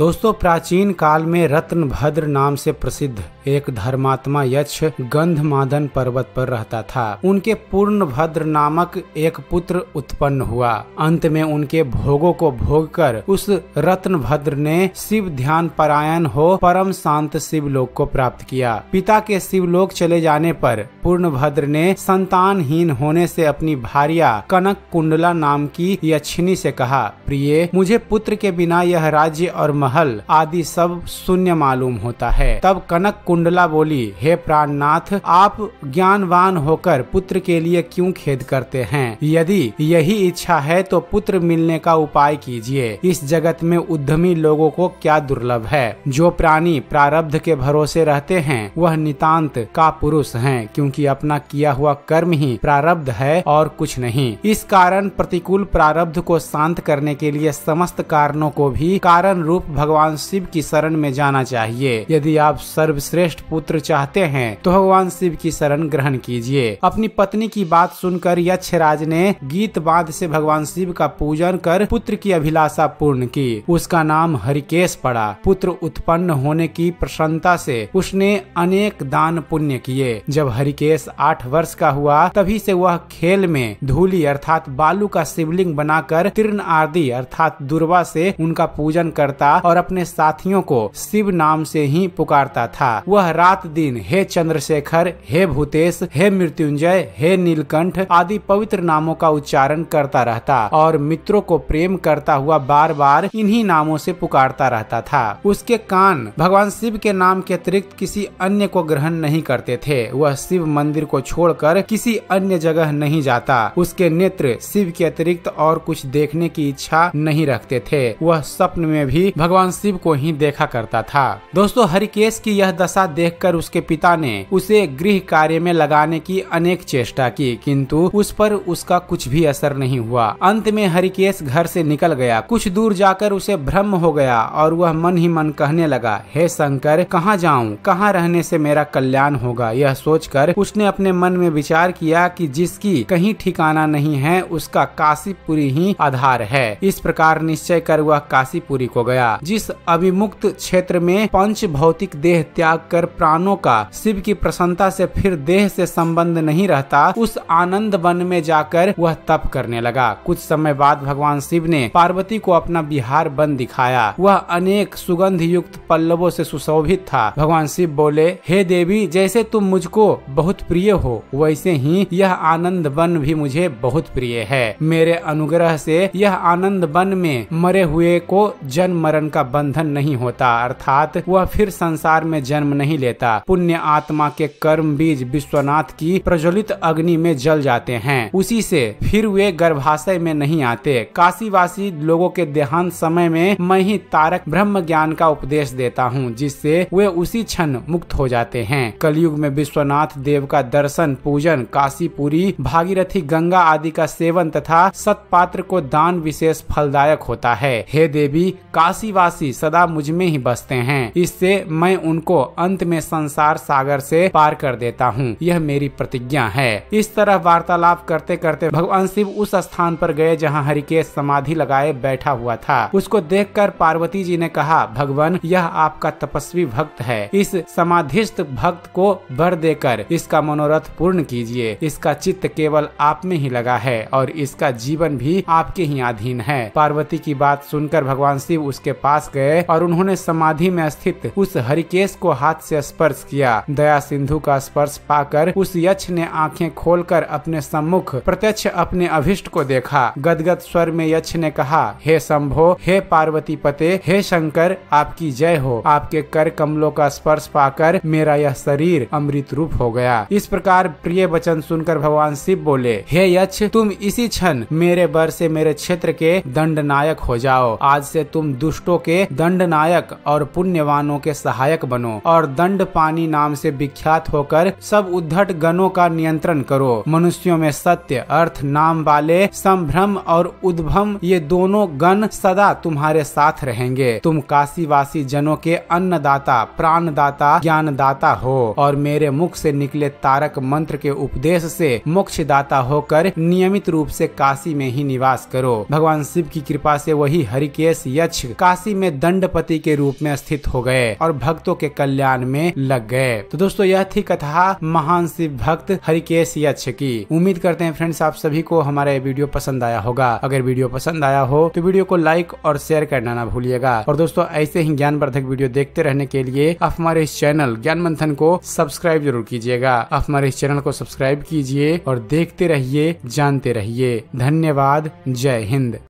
दोस्तों प्राचीन काल में रत्नभद्र नाम से प्रसिद्ध एक धर्मात्मा यक्ष गंधमादन पर्वत पर रहता था उनके पूर्ण भद्र नामक एक पुत्र उत्पन्न हुआ अंत में उनके भोगों को भोग कर उस रत्न भद्र ने शिव ध्यान परायण हो परम शांत शिवलोक को प्राप्त किया पिता के शिवलोक चले जाने पर पूर्णभद्र ने संतानहीन होने से अपनी भारिया कनक कुंडला नाम की यक्षिणी से कहा प्रिय मुझे पुत्र के बिना यह राज्य और महल आदि सब शून्य मालूम होता है तब कनक कुंडला बोली हे प्राणनाथ आप ज्ञानवान होकर पुत्र के लिए क्यों खेद करते हैं यदि यही इच्छा है तो पुत्र मिलने का उपाय कीजिए इस जगत में उद्यमी लोगों को क्या दुर्लभ है जो प्राणी प्रारब्ध के भरोसे रहते हैं वह नितांत का पुरुष है क्योंकि अपना किया हुआ कर्म ही प्रारब्ध है और कुछ नहीं इस कारण प्रतिकूल प्रारब्ध को शांत करने के लिए समस्त कारणों को भी कारण रूप भगवान शिव की शरण में जाना चाहिए यदि आप सर्वश्रेष्ठ श्रेष्ठ पुत्र चाहते हैं तो भगवान शिव की शरण ग्रहण कीजिए अपनी पत्नी की बात सुनकर यक्षराज ने गीत बांध से भगवान शिव का पूजन कर पुत्र की अभिलाषा पूर्ण की उसका नाम हरिकेश पड़ा पुत्र उत्पन्न होने की प्रसन्नता से उसने अनेक दान पुण्य किए जब हरिकेश आठ वर्ष का हुआ तभी से वह खेल में धूली अर्थात बालू का शिवलिंग बनाकर तीर्ण आदि अर्थात दुर्वा से उनका पूजन करता और अपने साथियों को शिव नाम से ही पुकारता था वह रात दिन हे चंद्रशेखर हे भूतेश हे मृत्युंजय हे नीलकंठ आदि पवित्र नामों का उच्चारण करता रहता और मित्रों को प्रेम करता हुआ बार बार इन्हीं नामों से पुकारता रहता था उसके कान भगवान शिव के नाम के अतिरिक्त किसी अन्य को ग्रहण नहीं करते थे वह शिव मंदिर को छोड़कर किसी अन्य जगह नहीं जाता उसके नेत्र शिव के अतिरिक्त और कुछ देखने की इच्छा नहीं रखते थे वह स्वप्न में भी भगवान शिव को ही देखा करता था दोस्तों हरिकेश की यह दशा ऐसा देखकर उसके पिता ने उसे गृह कार्य में लगाने की अनेक चेष्टा की किंतु उस पर उसका कुछ भी असर नहीं हुआ अंत में हरिकेश घर से निकल गया कुछ दूर जाकर उसे भ्रम हो गया और वह मन ही मन कहने लगा हे शंकर कहाँ जाऊँ कहाँ रहने से मेरा कल्याण होगा यह सोचकर उसने अपने मन में विचार किया कि जिसकी कहीं ठिकाना नहीं है उसका काशीपुरी ही आधार है इस प्रकार निश्चय कर वह काशीपुरी को गया जिस अभिमुक्त क्षेत्र में पंच भौतिक देह त्याग कर प्राणों का शिव की प्रसन्नता से फिर देह से संबंध नहीं रहता उस आनंद वन में जाकर वह तप करने लगा कुछ समय बाद भगवान शिव ने पार्वती को अपना बिहार वन दिखाया वह अनेक सुगंध युक्त पल्लवों से सुशोभित था भगवान शिव बोले हे देवी जैसे तुम मुझको बहुत प्रिय हो वैसे ही यह आनंद वन भी मुझे बहुत प्रिय है मेरे अनुग्रह से यह आनंद वन में मरे हुए को जन्म मरण का बंधन नहीं होता अर्थात वह फिर संसार में जन्म नहीं लेता पुण्य आत्मा के कर्म बीज विश्वनाथ की प्रज्वलित अग्नि में जल जाते हैं उसी से फिर वे गर्भाशय में नहीं आते काशीवासी लोगों के देहांत समय में मैं ही तारक ब्रह्म ज्ञान का उपदेश देता हूँ जिससे वे उसी क्षण मुक्त हो जाते हैं कलयुग में विश्वनाथ देव का दर्शन पूजन काशीपुरी भागीरथी गंगा आदि का सेवन तथा सतपात्र को दान विशेष फलदायक होता है हे देवी काशीवासी सदा मुझ में ही बसते हैं इससे मैं उनको अंत अंत में संसार सागर से पार कर देता हूँ यह मेरी प्रतिज्ञा है इस तरह वार्तालाप करते करते भगवान शिव उस स्थान पर गए जहाँ हरिकेश समाधि लगाए बैठा हुआ था उसको देख पार्वती जी ने कहा भगवान यह आपका तपस्वी भक्त है इस समाधिस्थ भक्त को बर देकर इसका मनोरथ पूर्ण कीजिए इसका चित्त केवल आप में ही लगा है और इसका जीवन भी आपके ही अधीन है पार्वती की बात सुनकर भगवान शिव उसके पास गए और उन्होंने समाधि में स्थित उस हरिकेश को हाथ हाथ से स्पर्श किया दया सिंधु का स्पर्श पाकर उस यक्ष ने आंखें खोलकर अपने सम्मुख प्रत्यक्ष अपने अभिष्ट को देखा गदगद स्वर में यक्ष ने कहा हे शंभो हे पार्वती पते हे शंकर आपकी जय हो आपके कर कमलों का स्पर्श पाकर मेरा यह शरीर अमृत रूप हो गया इस प्रकार प्रिय वचन सुनकर भगवान शिव बोले हे यक्ष तुम इसी क्षण मेरे बर से मेरे क्षेत्र के दंड नायक हो जाओ आज से तुम दुष्टों के दंड नायक और पुण्यवानों के सहायक बनो और और दंड पानी नाम से विख्यात होकर सब उद्धट गणों का नियंत्रण करो मनुष्यों में सत्य अर्थ नाम वाले संभ्रम और उद्भम ये दोनों गण सदा तुम्हारे साथ रहेंगे तुम काशीवासी जनों के अन्नदाता प्राणदाता ज्ञानदाता हो और मेरे मुख से निकले तारक मंत्र के उपदेश से मोक्षदाता होकर नियमित रूप से काशी में ही निवास करो भगवान शिव की कृपा से वही हरिकेश यक्ष काशी में दंडपति के रूप में स्थित हो गए और भक्तों के कल्याण अभियान में लग गए तो दोस्तों यह थी कथा महान शिव भक्त हरिकेश यक्ष की उम्मीद करते हैं फ्रेंड्स आप सभी को हमारा वीडियो पसंद आया होगा अगर वीडियो पसंद आया हो तो वीडियो को लाइक और शेयर करना ना भूलिएगा और दोस्तों ऐसे ही वर्धक वीडियो देखते रहने के लिए आप हमारे इस चैनल ज्ञान मंथन को सब्सक्राइब जरूर कीजिएगा आप हमारे इस चैनल को सब्सक्राइब कीजिए और देखते रहिए जानते रहिए धन्यवाद जय हिंद